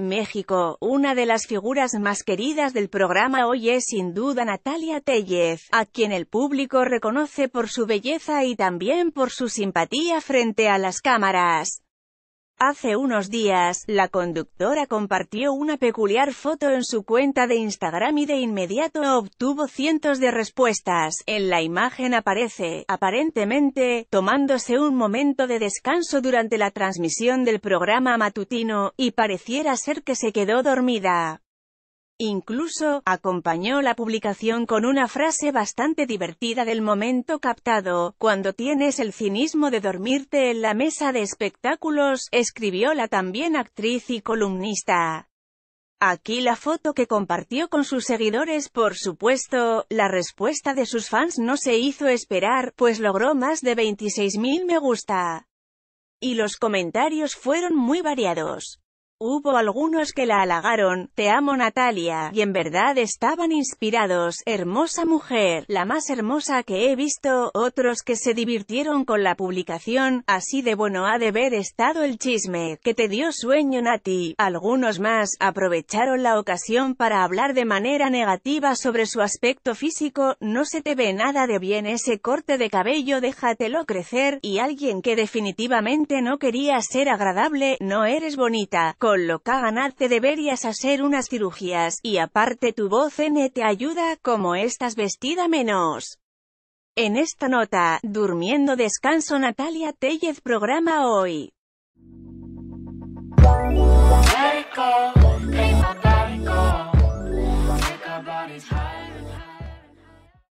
México, una de las figuras más queridas del programa hoy es sin duda Natalia Tellez, a quien el público reconoce por su belleza y también por su simpatía frente a las cámaras. Hace unos días, la conductora compartió una peculiar foto en su cuenta de Instagram y de inmediato obtuvo cientos de respuestas. En la imagen aparece, aparentemente, tomándose un momento de descanso durante la transmisión del programa matutino, y pareciera ser que se quedó dormida. Incluso, acompañó la publicación con una frase bastante divertida del momento captado, cuando tienes el cinismo de dormirte en la mesa de espectáculos, escribió la también actriz y columnista. Aquí la foto que compartió con sus seguidores por supuesto, la respuesta de sus fans no se hizo esperar, pues logró más de 26.000 me gusta. Y los comentarios fueron muy variados. Hubo algunos que la halagaron, te amo Natalia, y en verdad estaban inspirados, hermosa mujer, la más hermosa que he visto, otros que se divirtieron con la publicación, así de bueno ha de haber estado el chisme, que te dio sueño Nati, algunos más, aprovecharon la ocasión para hablar de manera negativa sobre su aspecto físico, no se te ve nada de bien ese corte de cabello déjatelo crecer, y alguien que definitivamente no quería ser agradable, no eres bonita, con lo que deberías hacer unas cirugías, y aparte tu voz N te ayuda, como estás vestida menos. En esta nota, Durmiendo Descanso Natalia Tellez programa hoy.